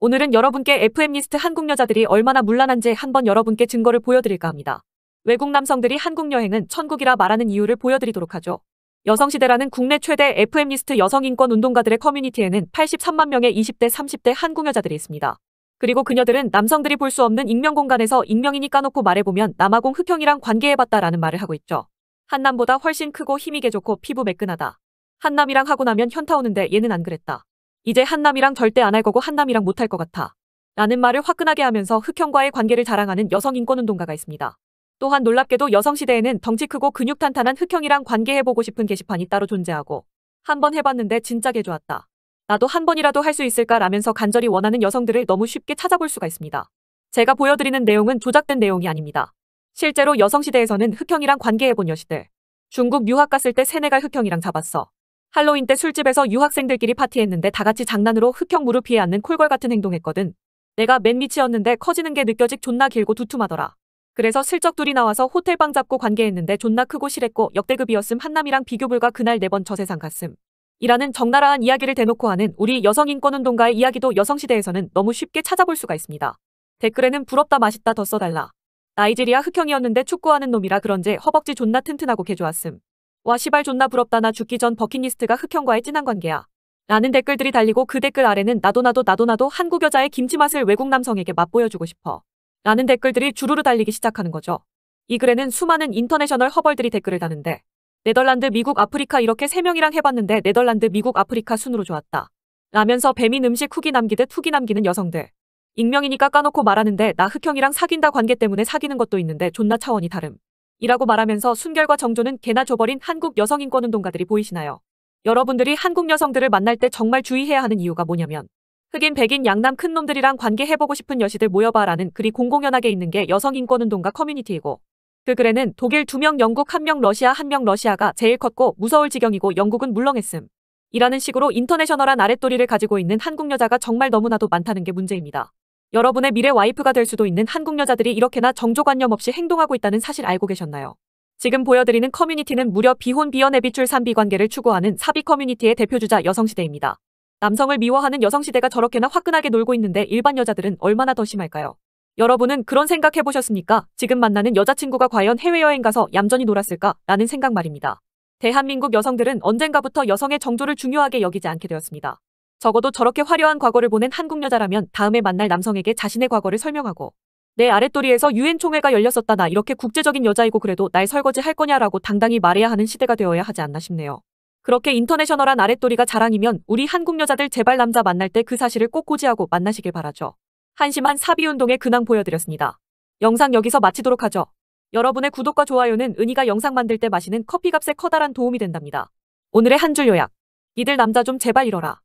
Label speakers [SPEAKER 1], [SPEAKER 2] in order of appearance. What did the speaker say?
[SPEAKER 1] 오늘은 여러분께 FM리스트 한국 여자들이 얼마나 문란한지 한번 여러분께 증거를 보여드릴까 합니다. 외국 남성들이 한국 여행은 천국이라 말하는 이유를 보여드리도록 하죠. 여성시대라는 국내 최대 FM리스트 여성인권 운동가들의 커뮤니티에는 83만 명의 20대, 30대 한국 여자들이 있습니다. 그리고 그녀들은 남성들이 볼 수 없는 익명 공간에서 익명이니 까놓고 말해보면 남아공 흑형이랑 관계해봤다라는 말을 하고 있죠. 한남보다 훨씬 크고 힘이 개 좋고 피부 매끈하다. 한남이랑 하고 나면 현타 오는데 얘는 안 그랬다. 이제 한남이랑 절대 안 할 거고 한남이랑 못 할 것 같아. 라는 말을 화끈하게 하면서 흑형과의 관계를 자랑하는 여성 인권운동가가 있습니다. 또한 놀랍게도 여성시대에는 덩치 크고 근육 탄탄한 흑형이랑 관계해보고 싶은 게시판이 따로 존재하고 한번 해봤는데 진짜 개좋았다. 나도 한 번이라도 할 수 있을까 라면서 간절히 원하는 여성들을 너무 쉽게 찾아볼 수가 있습니다. 제가 보여드리는 내용은 조작된 내용이 아닙니다. 실제로 여성시대에서는 흑형이랑 관계해본 여시들 중국 유학 갔을 때 세네갈 흑형이랑 잡았어. 할로윈 때 술집에서 유학생들끼리 파티했는데 다 같이 장난으로 흑형 무릎 위에 앉는 콜걸 같은 행동했거든. 내가 맨 밑이었는데 커지는 게 느껴직 존나 길고 두툼하더라. 그래서 슬쩍 둘이 나와서 호텔방 잡고 관계했는데 존나 크고 실했고 역대급이었음 한남이랑 비교불가 그날 네 번 저세상 갔음. 이라는 적나라한 이야기를 대놓고 하는 우리 여성인권운동가의 이야기도 여성시대에서는 너무 쉽게 찾아볼 수가 있습니다. 댓글에는 부럽다 맛있다 더 써달라. 나이지리아 흑형이었는데 축구하는 놈이라 그런지 허벅지 존나 튼튼하고 개좋았음. 와 시발 존나 부럽다 나 죽기 전 버킷리스트가 흑형과의 진한 관계야. 라는 댓글들이 달리고 그 댓글 아래는 나도 나도 나도 나도 한국 여자의 김치 맛을 외국 남성에게 맛보여주고 싶어. 라는 댓글들이 주르르 달리기 시작하는 거죠. 이 글에는 수많은 인터내셔널 허벌들이 댓글을 다는데 네덜란드, 미국, 아프리카 이렇게 3명이랑 해봤는데 네덜란드, 미국, 아프리카 순으로 좋았다. 라면서 배민 음식 후기 남기듯 후기 남기는 여성들. 익명이니까 까놓고 말하는데 나 흑형이랑 사귄다 관계 때문에 사귀는 것도 있는데 존나 차원이 다름. 이라고 말하면서 순결과 정조는 개나 줘버린 한국 여성인권운동가들이 보이시나요? 여러분들이 한국 여성들을 만날 때 정말 주의해야 하는 이유가 뭐냐면 흑인, 백인, 양남 큰 놈들이랑 관계해보고 싶은 여시들 모여봐라는 글이 공공연하게 있는 게 여성인권운동가 커뮤니티이고 그 글에는 독일 2명, 영국 1명, 러시아 1명 러시아가 제일 컸고 무서울 지경이고 영국은 물렁했음 이라는 식으로 인터내셔널한 아랫도리를 가지고 있는 한국 여자가 정말 너무나도 많다는 게 문제입니다. 여러분의 미래 와이프가 될 수도 있는 한국 여자들이 이렇게나 정조관념 없이 행동하고 있다는 사실 알고 계셨나요? 지금 보여드리는 커뮤니티는 무려 비혼 비연애 비출 산비 관계를 추구하는 사비 커뮤니티의 대표주자 여성시대입니다. 남성을 미워하는 여성시대가 저렇게나 화끈하게 놀고 있는데 일반 여자들은 얼마나 더 심할까요? 여러분은 그런 생각 해보셨습니까? 지금 만나는 여자친구가 과연 해외여행 가서 얌전히 놀았을까? 라는 생각 말입니다. 대한민국 여성들은 언젠가부터 여성의 정조를 중요하게 여기지 않게 되었습니다. 적어도 저렇게 화려한 과거를 보낸 한국 여자라면 다음에 만날 남성에게 자신의 과거를 설명하고 내 아랫도리에서 유엔 총회가 열렸었다 나 이렇게 국제적인 여자이고 그래도 날 설거지 할 거냐라고 당당히 말해야 하는 시대가 되어야 하지 않나 싶네요. 그렇게 인터내셔널한 아랫도리가 자랑이면 우리 한국 여자들 제발 남자 만날 때 그 사실을 꼭 고지하고 만나시길 바라죠. 한심한 사비운동의 근황 보여드렸습니다. 영상 여기서 마치도록 하죠. 여러분의 구독과 좋아요는 은희가 영상 만들 때 마시는 커피값에 커다란 도움이 된답니다. 오늘의 한 줄 요약. 이들 남자 좀 제발 잃어라